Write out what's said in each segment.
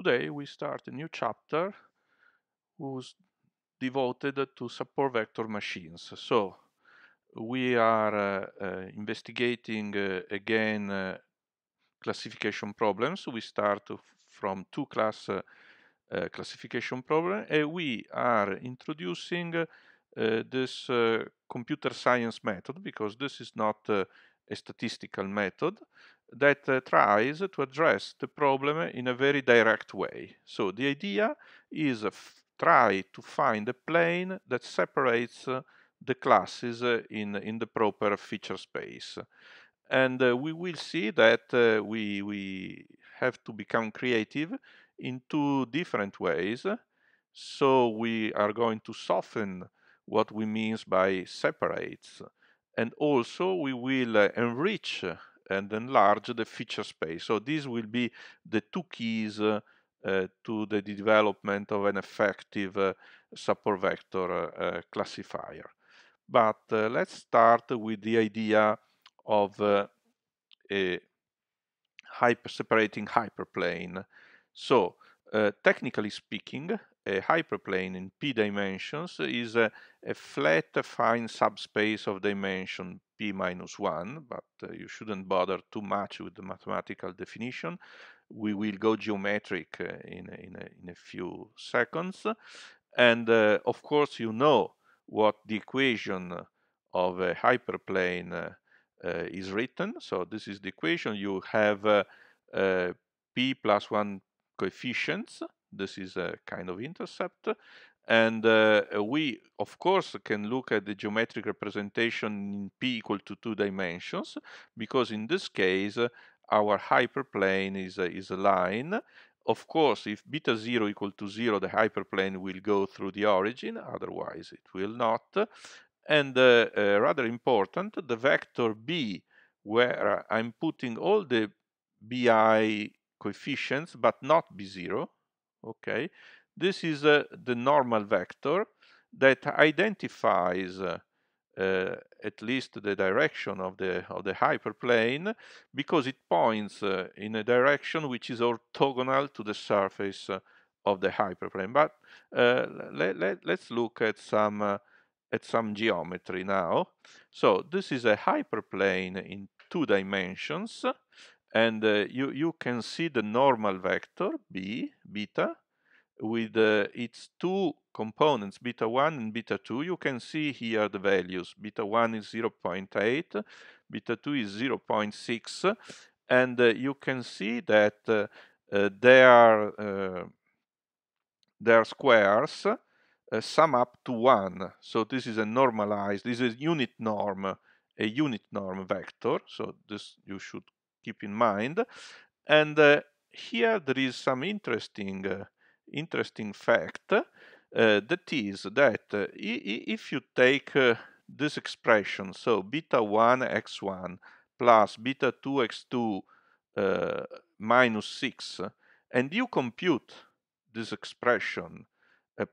Today we start a new chapter who's devoted to support vector machines. So we are uh, uh, investigating uh, again uh, classification problems. We start from two class uh, uh, classification problem and we are introducing this computer science method because this is not a statistical method that uh, tries to address the problem in a very direct way. So the idea is uh, try to find a plane that separates uh, the classes uh, in, in the proper feature space. And uh, we will see that uh, we, we have to become creative in two different ways. So we are going to soften what we means by separates. And also we will enrich and enlarge the feature space. So these will be the two keys uh, uh, to the development of an effective uh, support vector uh, classifier. But uh, let's start with the idea of uh, a hyper separating hyperplane. So technically speaking, a hyperplane in p dimensions is a, a flat fine subspace of dimension p minus 1, but uh, you shouldn't bother too much with the mathematical definition. We will go geometric uh, in, in, a, in a few seconds. And uh, of course, you know what the equation of a hyperplane uh, uh, is written. So this is the equation. You have uh, p plus 1 coefficients this is a kind of intercept. And uh, we, of course, can look at the geometric representation in p equal to two dimensions, because in this case, uh, our hyperplane is, is a line. Of course, if beta 0 equal to 0, the hyperplane will go through the origin, otherwise it will not. And uh, uh, rather important, the vector b, where I'm putting all the bi coefficients, but not b0, Okay, this is uh, the normal vector that identifies uh, uh, at least the direction of the of the hyperplane because it points uh, in a direction which is orthogonal to the surface uh, of the hyperplane. But uh, let, let, us look at some at some geometry now. So this is a hyperplane in two dimensions and uh, you, you can see the normal vector b, beta, with uh, its two components, beta 1 and beta 2. You can see here the values. Beta 1 is 0.8, beta 2 is 0.6, and uh, you can see that uh, uh, they, are, uh, their squares sum up to 1. So this is a normalized, this is unit norm, a unit norm vector. So this you should keep in mind. And uh, here there is some interesting, uh, interesting fact uh, that is that uh, if you take uh, this expression, so beta 1 x1 plus beta 2 x2 uh, minus 6, and you compute this expression,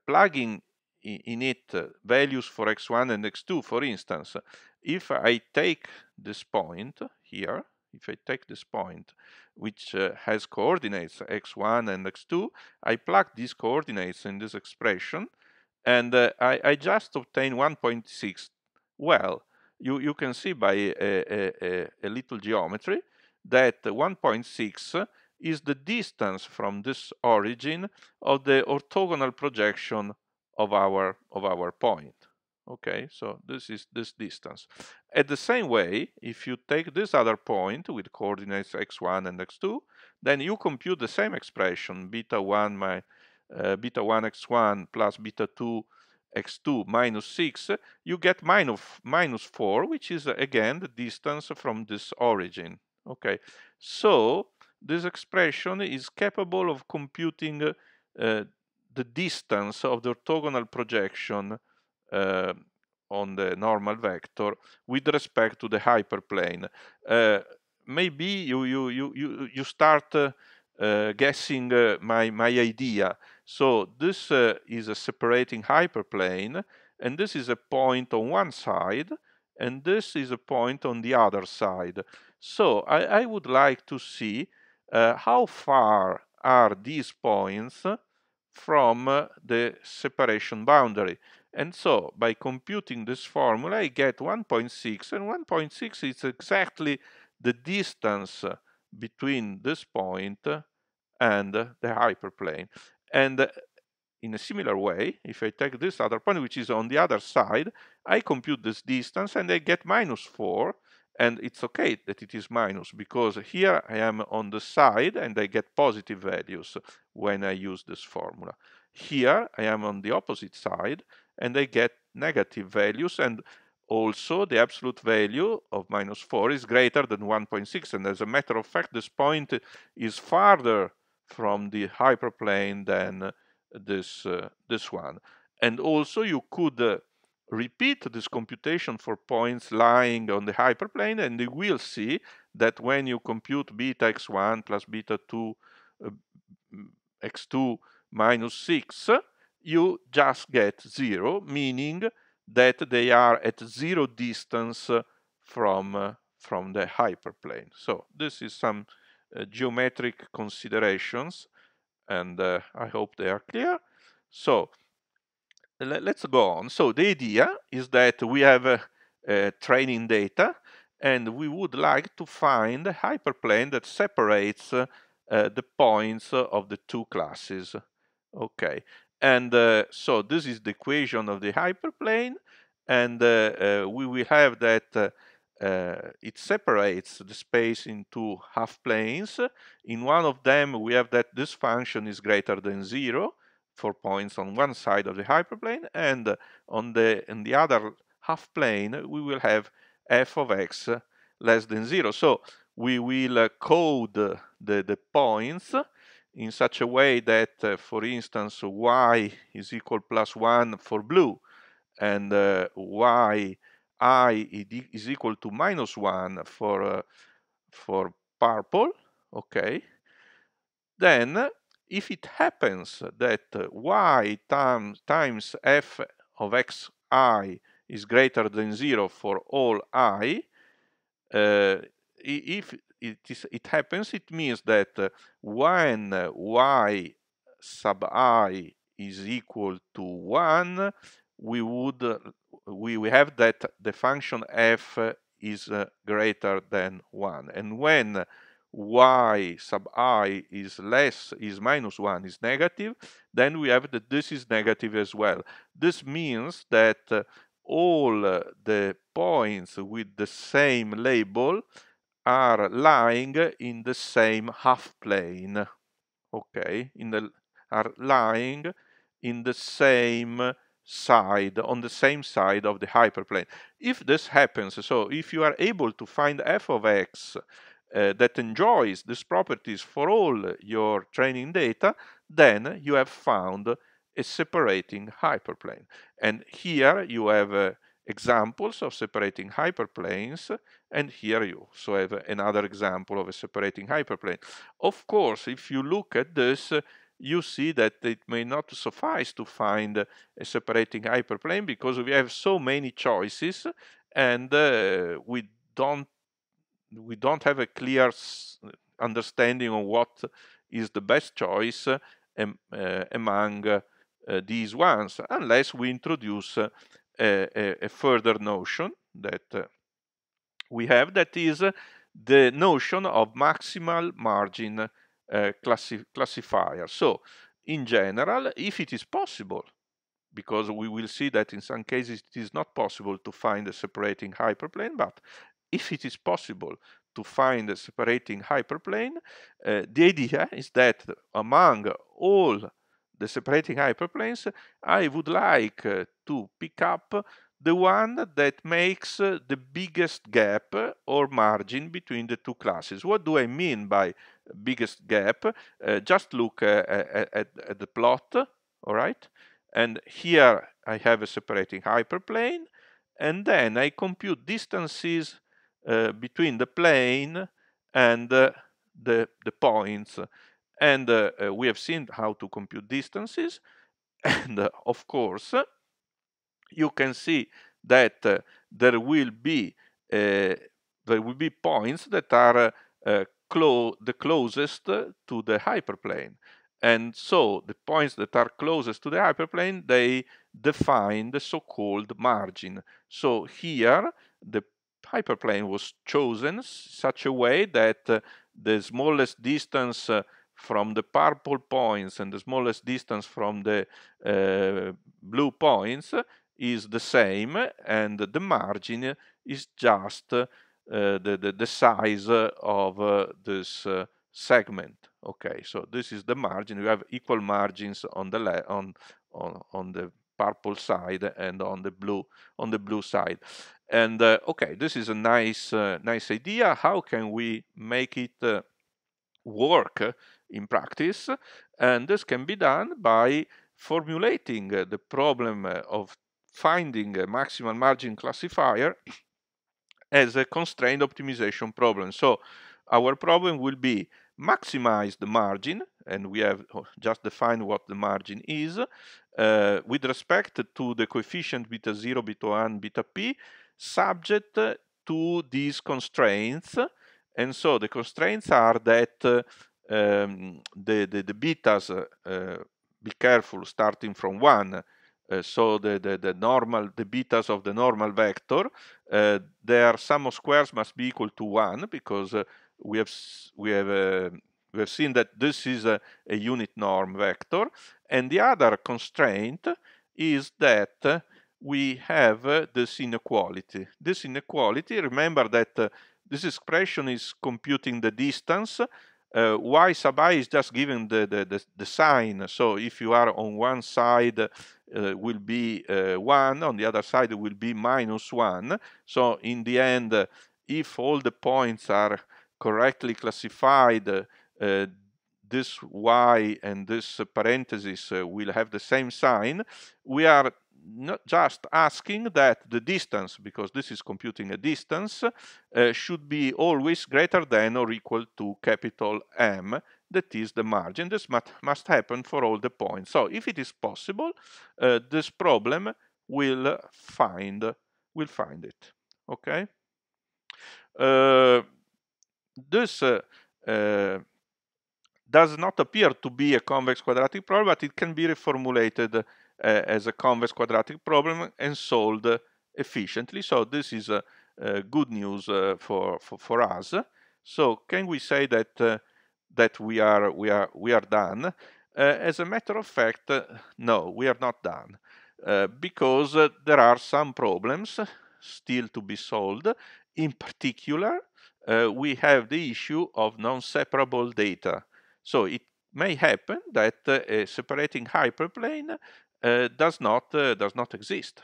plugging in it values for x1 and x2, for instance, if I take this point here, if I take this point, which uh, has coordinates x1 and x2, I plug these coordinates in this expression, and uh, I, I, just obtain 1.6. Well, you, you can see by a, a, a little geometry that 1.6 is the distance from this origin of the orthogonal projection of our, of our point okay so this is this distance at the same way if you take this other point with coordinates x1 and x2 then you compute the same expression beta 1 my uh, beta 1 x1 plus beta 2 x2 minus 6 you get minus minus 4 which is again the distance from this origin okay so this expression is capable of computing uh, the distance of the orthogonal projection uh, on the normal vector with respect to the hyperplane. Uh, maybe you, you, you, you, you start uh, guessing eh, my, my idea. So this is a separating hyperplane, and this is a point on one side, and this is a point on the other side. So I, I would like to see how far are these points from the separation boundary. And so by computing this formula, I get 1.6, and 1.6 is exactly the distance between this point and the hyperplane. And in a similar way, if I take this other point, which is on the other side, I compute this distance and I get minus 4, and it's okay that it is minus because here I am on the side and I get positive values when I use this formula. Here I am on the opposite side and I get negative values and also the absolute value of minus 4 is greater than 1.6 and as a matter of fact this point is farther from the hyperplane than this uh, this one and also you could uh, repeat this computation for points lying on the hyperplane and you will see that when you compute beta x1 plus beta 2 uh, mm, x2 minus 6 you just get 0 meaning that they are at zero distance from uh, from the hyperplane so this is some uh, geometric considerations and uh, I hope they are clear so let's go on. So the idea is that we have uh, uh, training data and we would like to find a hyperplane that separates uh, the points of the two classes. Okay, and uh, so this is the equation of the hyperplane and uh, uh, we will have that it separates the space into half planes. In one of them we have that this function is greater than zero four points on one side of the hyperplane and on the in the other half plane we will have f of x less than zero so we will code the, the points in such a way that uh, for instance y is equal plus one for blue and uh, y i is equal to minus one for uh, for purple okay then if it happens that uh, y times, times f of xi is greater than 0 for all i, uh, if it, is, it happens, it means that uh, when y sub i is equal to 1, we would we, we have that the function f is uh, greater than 1. And when y sub i is less, is minus 1, is negative, then we have that this is negative as well. This means that uh, all uh, the points with the same label are lying in the same half plane, okay, in the, are lying in the same side, on the same side of the hyperplane. If this happens, so if you are able to find f of x uh, that enjoys these properties for all your training data, then you have found a separating hyperplane. And here you have uh, examples of separating hyperplanes, and here you also have another example of a separating hyperplane. Of course, if you look at this, you see that it may not suffice to find a separating hyperplane because we have so many choices and eh, we don't we don't have a clear understanding of what is the best choice um, among uh, these ones, unless we introduce a, a, further notion that we have, that is the notion of maximal margin uh, classi classifier. So, in general, if it is possible, because we will see that in some cases it is not possible to find a separating hyperplane, but if it is possible to find a separating hyperplane, uh, the idea is that among all the separating hyperplanes, I would like uh, to pick up the one that makes uh, the biggest gap or margin between the two classes. What do I mean by biggest gap? Uh, just look uh, at, at the plot, all right? And here I have a separating hyperplane, and then I compute distances uh, between the plane and uh, the, the points. And uh, we have seen how to compute distances. And of course, you can see that there will be there will be points that are clo the closest to the hyperplane. And so the points that are closest to the hyperplane, they define the so-called margin. So here, the hyperplane was chosen such a way that uh, the smallest distance uh, from the purple points and the smallest distance from the uh, blue points uh, is the same and the margin is just uh, the, the, the, size of uh, this segment. Okay, so this is the margin. We have equal margins on the on, on on the purple side and on the blue on the blue side and uh, okay this is a nice uh, nice idea how can we make it uh, work in practice and this can be done by formulating uh, the problem uh, of finding a maximal margin classifier as a constrained optimization problem so our problem will be maximize the margin and we have oh, just defined what the margin is uh, with respect to the coefficient beta 0 beta 1 beta p subject to these constraints. And so the constraints are that um, the, the, the, betas, uh, be careful, starting from 1, uh, so the, the, the, normal the betas of the normal vector uh, their sum of squares must be equal to one because uh, we have we have uh, we have seen that this is a, a, unit norm vector and the other constraint is that uh, we have uh, this inequality. This inequality, remember that uh, this expression is computing the distance. Uh, y sub i is just given the, the, the, the, sign. So if you are on one side uh, will be uh, 1, on the other side will be minus 1. So in the end, uh, if all the points are correctly classified, this y and this parenthesis will have the same sign. We are not just asking that the distance, because this is computing a distance, uh, should be always greater than or equal to capital M, that is the margin. This must, must happen for all the points. So if it is possible, uh, this problem will find, will find it, okay? Uh, this uh, uh, does not appear to be a convex quadratic problem, but it can be reformulated as a convex quadratic problem and solved efficiently. So this is uh, uh, good news uh, for, for, for us. So can we say that that we are we are we are done? as a matter of fact, no, we are not done. Uh, because uh, there are some problems still to be solved. In particular, uh, we have the issue of non-separable data. So it may happen that a separating hyperplane uh, does not uh, does not exist.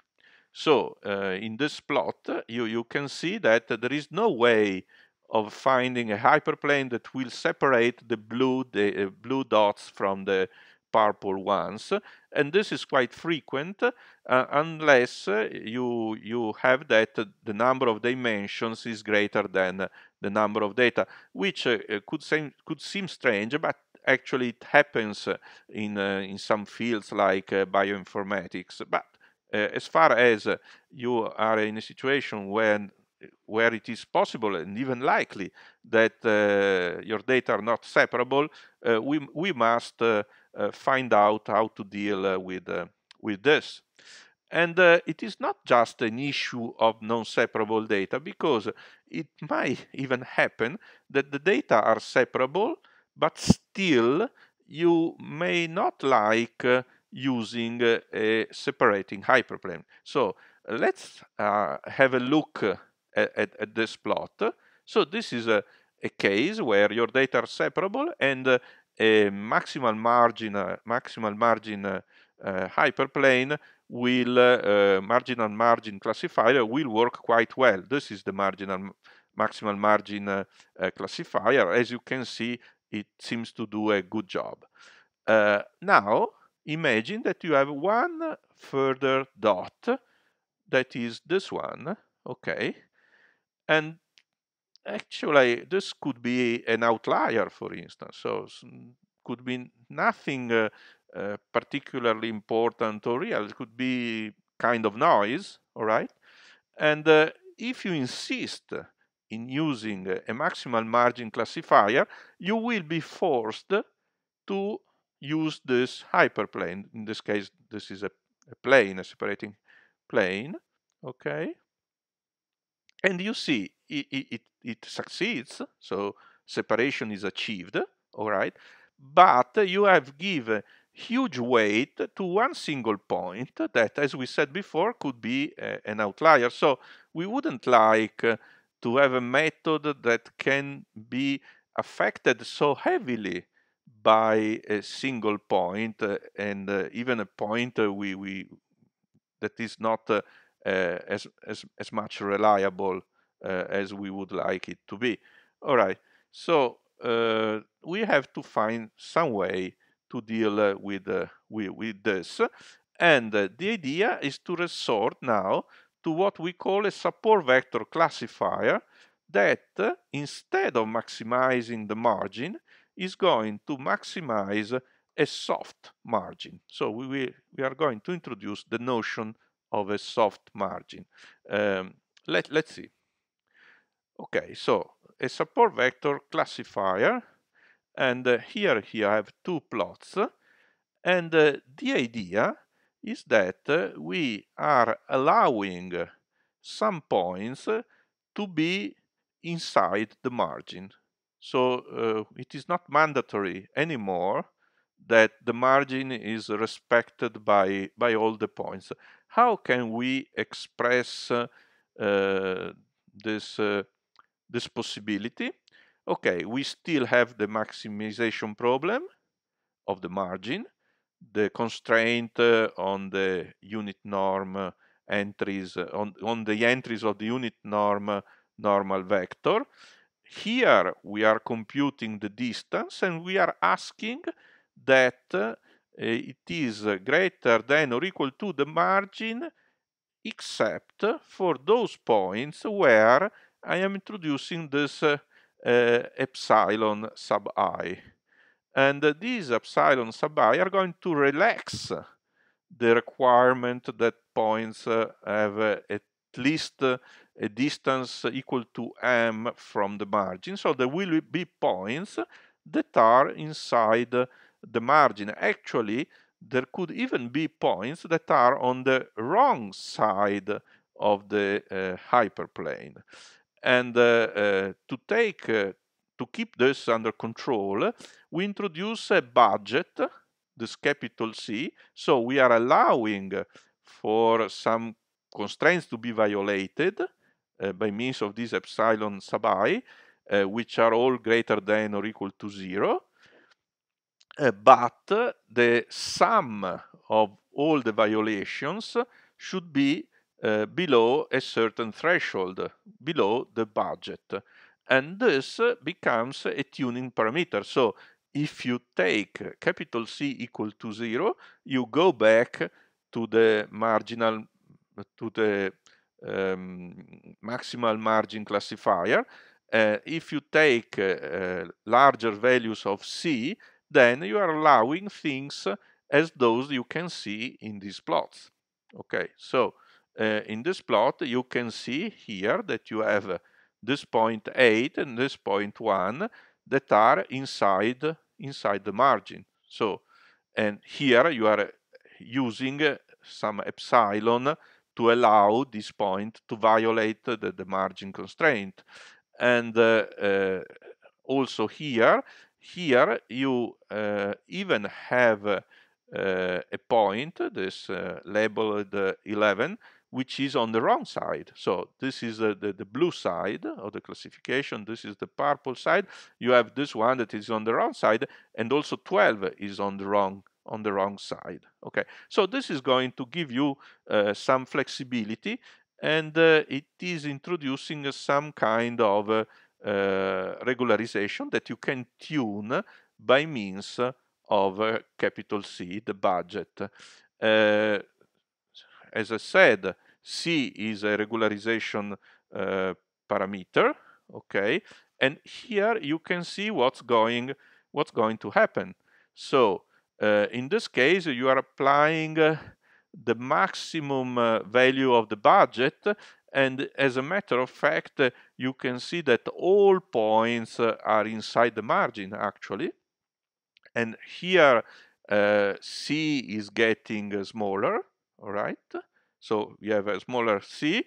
So uh, in this plot, you you can see that there is no way of finding a hyperplane that will separate the blue the blue dots from the purple ones and this is quite frequent uh, unless uh, you you have that the number of dimensions is greater than the number of data which could seem could seem strange but actually it happens uh, in uh, in some fields like uh, bioinformatics, but as far as you are in a situation when where it is possible and even likely that uh, your data are not separable, uh, we, we must uh, find out how to deal with, with this. And it is not just an issue of non-separable data, because it might even happen that the data are separable, but still you may not like uh, using uh, a separating hyperplane. So let's uh, have a look uh, at, at, at, this plot. So this is a, a, case where your data are separable and uh, a maximal margin, maximal margin hyperplane will uh, marginal margin classifier will work quite well. This is the marginal maximal margin uh, uh, classifier. As you can see, it seems to do a good job. Uh, now, imagine that you have one further dot, that is this one, okay? And actually, this could be an outlier, for instance, so could be nothing uh, uh, particularly important or real, it could be kind of noise, all right? And uh, if you insist in using a maximal margin classifier, you will be forced to use this hyperplane. In this case, this is a, a plane, a separating plane, okay? And you see, it, it, it succeeds, so separation is achieved, all right? But you have given huge weight to one single point that, as we said before, could be eh, an outlier. So we wouldn't like uh, to have a method that can be affected so heavily by a single point, uh, and uh, even a point uh, we, we that is not uh, uh, as, as as much reliable uh, as we would like it to be. All right, so we have to find some way to deal with, with with this, and the idea is to resort now to what we call a support vector classifier that instead of maximizing the margin is going to maximize a soft margin. So we, will, we are going to introduce the notion of a soft margin. Um, let, let's see. Okay, so a support vector classifier and uh, here, here I have two plots and uh, the idea is that we are allowing some points to be inside the margin. So uh, it is not mandatory anymore that the margin is respected by, by all the points. How can we express uh, uh, this, this possibility? Okay, we still have the maximization problem of the margin, the constraint on the unit norm entries, on, on the entries of the unit norm normal vector. Here we are computing the distance and we are asking that uh, it is greater than or equal to the margin except for those points where I am introducing this uh, uh, epsilon sub i. And these epsilon sub i are going to relax the requirement that points uh, have uh, at least uh, a distance equal to m from the margin. So there will be points that are inside the margin. Actually, there could even be points that are on the wrong side of the uh, hyperplane. And uh, uh, to take to keep this under control, we introduce a budget, this capital C, so we are allowing for some constraints to be violated uh, by means of these epsilon sub i, uh, which are all greater than or equal to zero. Uh, but the sum of all the violations should be uh, below a certain threshold, below the budget and this becomes a tuning parameter. So if you take capital C equal to zero, you go back to the marginal, to the um, maximal margin classifier. Uh, if you take uh, uh larger values of C, then you are allowing things as those you can see in these plots. Okay, so uh, in this plot, you can see here that you have this point 8 and this point 1 that are inside inside the margin. So, and here you are uh, using uh, some epsilon to allow this point to violate the, the margin constraint. And uh, uh, also here, here you uh, even have uh, a point, this labeled 11, which is on the wrong side. So this is the, the, the, blue side of the classification. This is the purple side. You have this one that is on the wrong side, and also 12 is on the wrong on the wrong side. Okay, so this is going to give you uh, some flexibility, and uh, it is introducing uh, some kind of uh, uh, regularization that you can tune by means of uh, capital C, the budget as I said, C is a regularization uh, parameter, okay? And here you can see what's going, what's going to happen. So uh, in this case, you are applying uh, the maximum uh, value of the budget. And as a matter of fact, uh, you can see that all points uh, are inside the margin, actually. And here, C is getting smaller all right? So we have a smaller c.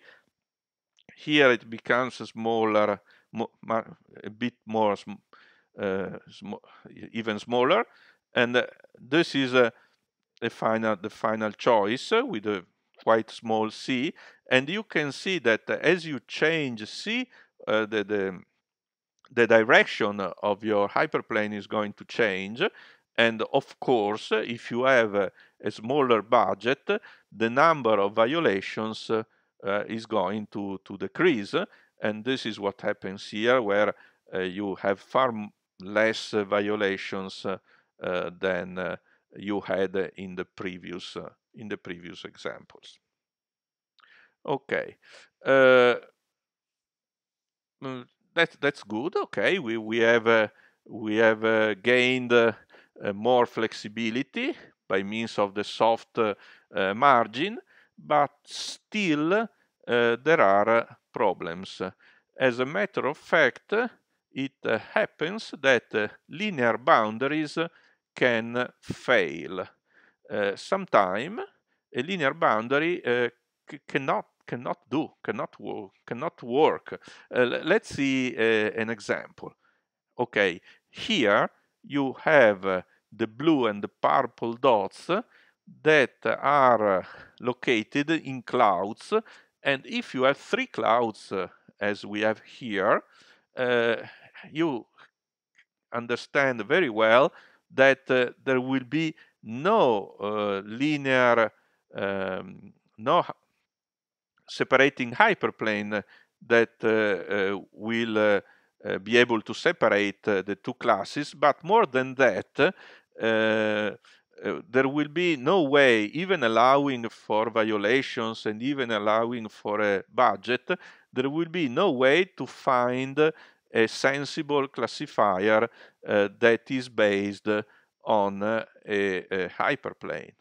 Here it becomes smaller, a bit more, uh, sm even smaller. And uh, this is uh, a the final, the final choice uh, with a quite small c. And you can see that uh, as you change c, the, the the direction of your hyperplane is going to change. And of course, if you have a smaller budget, the number of violations uh, is going to, to decrease. And this is what happens here, where uh, you have far less violations uh, than you had in the previous in the previous examples. Okay, uh, mm, that that's good. Okay, we we have uh, we have uh, gained more flexibility by means of the soft eh, margin, but still eh, there are problems. As a matter of fact, it happens that linear boundaries can fail. Uh, sometime a linear boundary uh, cannot cannot do cannot work cannot work uh, let's see an example okay here you have the blue and the purple dots that are located in clouds. And if you have three clouds, uh, as we have here, uh, you understand very well that uh, there will be no uh, linear, um, no separating hyperplane that uh, uh, will be able to separate the two classes, but more than that, uh, uh, there will be no way, even allowing for violations and even allowing for a budget, there will be no way to find a sensible classifier uh, that is based on a, a, hyperplane.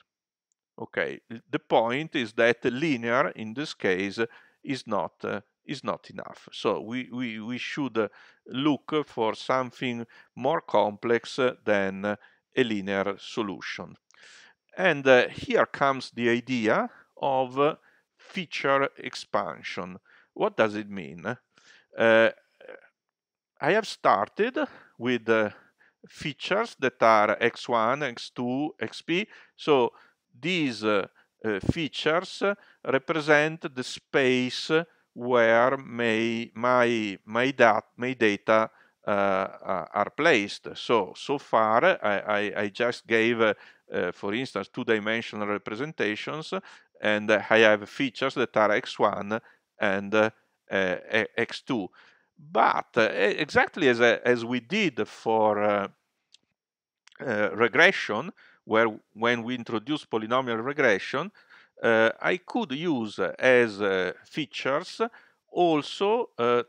Okay, the point is that linear in this case is not uh, is not enough. So we, we, we should look for something more complex than a linear solution. And uh, here comes the idea of uh, feature expansion. What does it mean? Uh, I have started with uh, features that are x1, x2, xp. So these uh, uh, features represent the space where my, my, dat my data uh, uh, are placed. So, so far I, I, I just gave, uh, for instance, two-dimensional representations and I have features that are x1 and x2. But exactly as, as we did for regression, where when we introduce polynomial regression, uh, I could use as uh, features also uh,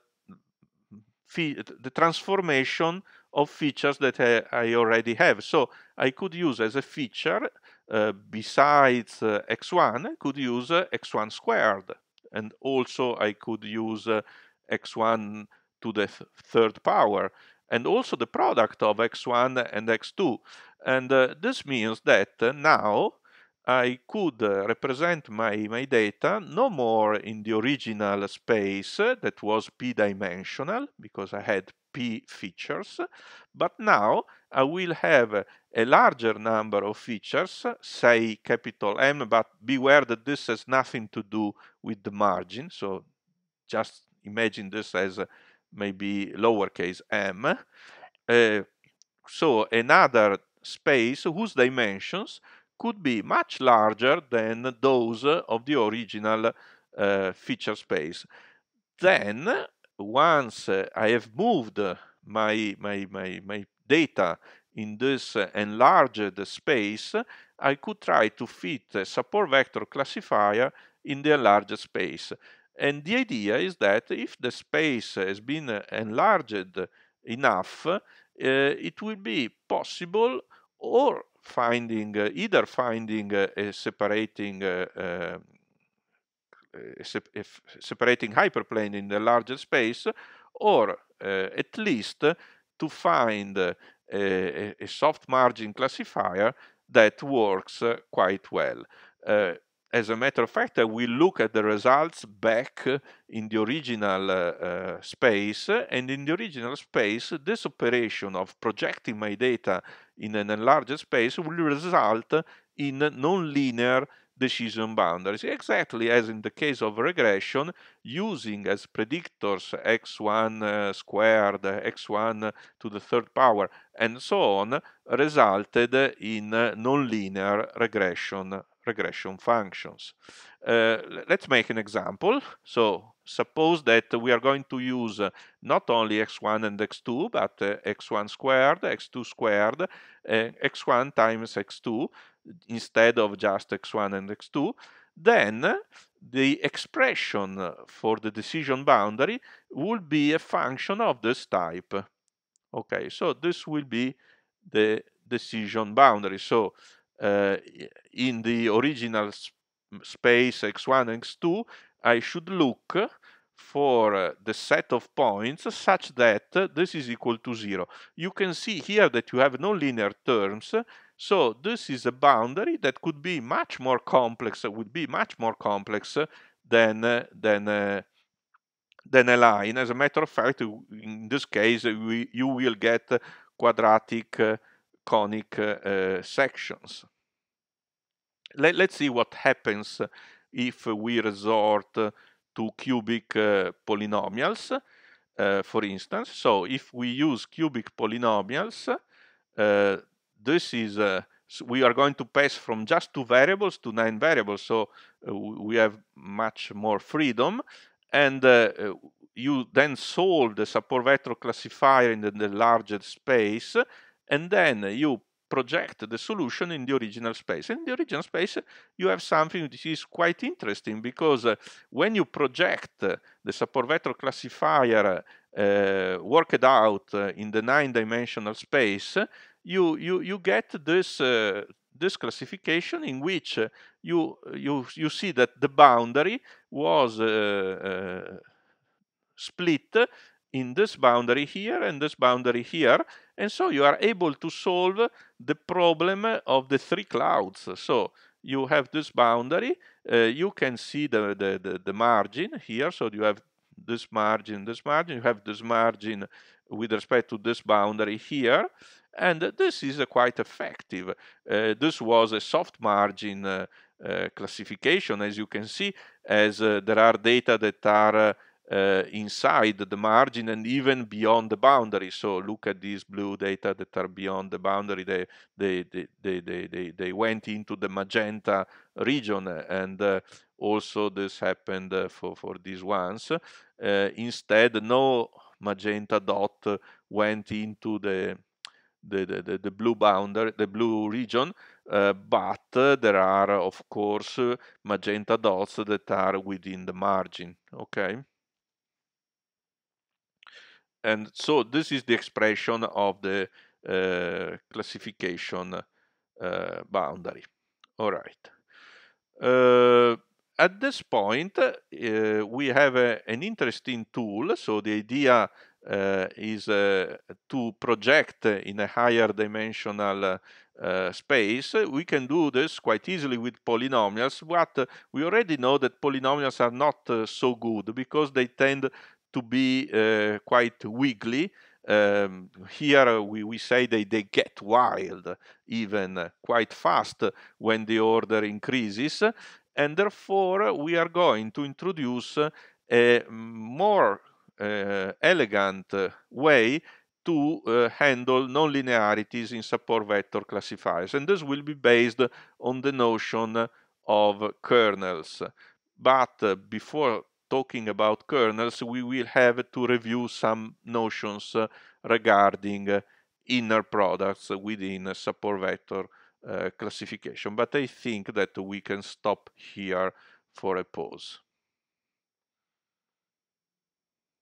the transformation of features that I, I, already have. So I could use as a feature, uh, besides uh, x1, I could use uh, x1 squared. And also I could use uh, x1 to the th third power. And also the product of x1 and x2. And uh, this means that uh, now I could uh, represent my, my data no more in the original space that was p-dimensional because I had p features, but now I will have a larger number of features, say capital M, but beware that this has nothing to do with the margin, so just imagine this as uh, maybe lowercase m. Uh, so another space whose dimensions could be much larger than those of the original uh, feature space. Then, once uh, I have moved my, my, my, my data in this enlarged space, I could try to fit a support vector classifier in the enlarged space. And the idea is that if the space has been enlarged enough, uh, it will be possible or finding uh, either finding uh, a separating uh, um, a separating hyperplane in the larger space or uh, at least to find uh, a, a, soft margin classifier that works quite well as a matter of fact, we look at the results back in the original uh, space, and in the original space, this operation of projecting my data in an enlarged space will result in nonlinear decision boundaries. Exactly as in the case of regression, using as predictors x1 uh, squared, x1 to the third power, and so on, resulted in nonlinear regression regression functions. Uh, let's make an example. So suppose that we are going to use uh, not only x1 and x2, but uh, x1 squared, x2 squared, uh, x1 times x2, instead of just x1 and x2, then the expression for the decision boundary will be a function of this type. Okay, so this will be the decision boundary. So uh, in the original space x1, x2, I should look for uh, the set of points such that this is equal to 0. You can see here that you have no linear terms, so this is a boundary that could be much more complex, would be much more complex than, uh, than, uh, than a line. As a matter of fact, in this case, we, you will get quadratic uh, conic uh, sections. Let, us see what happens if we resort to cubic uh, polynomials, uh, for instance. So if we use cubic polynomials, this is we are going to pass from just two variables to nine variables so uh, we have much more freedom and uh, you then solve the support vector classifier in the, the space and then you project the solution in the original space. In the original space, you have something which is quite interesting because uh, when you project the support vector classifier uh, worked out uh, in the nine-dimensional space, you, you, you get this, uh, this classification in which you, you, you see that the boundary was uh, uh split in this boundary here and this boundary here. And so you are able to solve the problem of the three clouds. So you have this boundary, uh, you can see the, the, the, the, margin here. So you have this margin, this margin, you have this margin with respect to this boundary here. And this is uh, quite effective. Uh, this was a soft margin uh, uh, classification, as you can see, as uh, there are data that are Eh, inside the margin and even beyond the boundary. So look at these blue data that are beyond the boundary. They they they they they, they went into the magenta region, and uh, also this happened uh, for for these ones. Uh, instead, no magenta dot went into the the, the, the blue boundary, the blue region, uh, but uh, there are, of course, uh, magenta dots that are within the margin, okay? And so this is the expression of the uh, classification uh, boundary. All right. Uh, at this point, uh, we have a, an interesting tool. So the idea uh, is uh, to project in a higher dimensional uh, space, we can do this quite easily with polynomials, but we already know that polynomials are not uh, so good because they tend to be uh, quite wiggly. Um, here we, we say they, they get wild even quite fast when the order increases and therefore we are going to introduce a more uh, elegant way to uh, handle nonlinearities in support vector classifiers. And this will be based on the notion of kernels. But uh, before talking about kernels, we will have to review some notions uh, regarding uh, inner products within support vector uh, classification. But I think that we can stop here for a pause.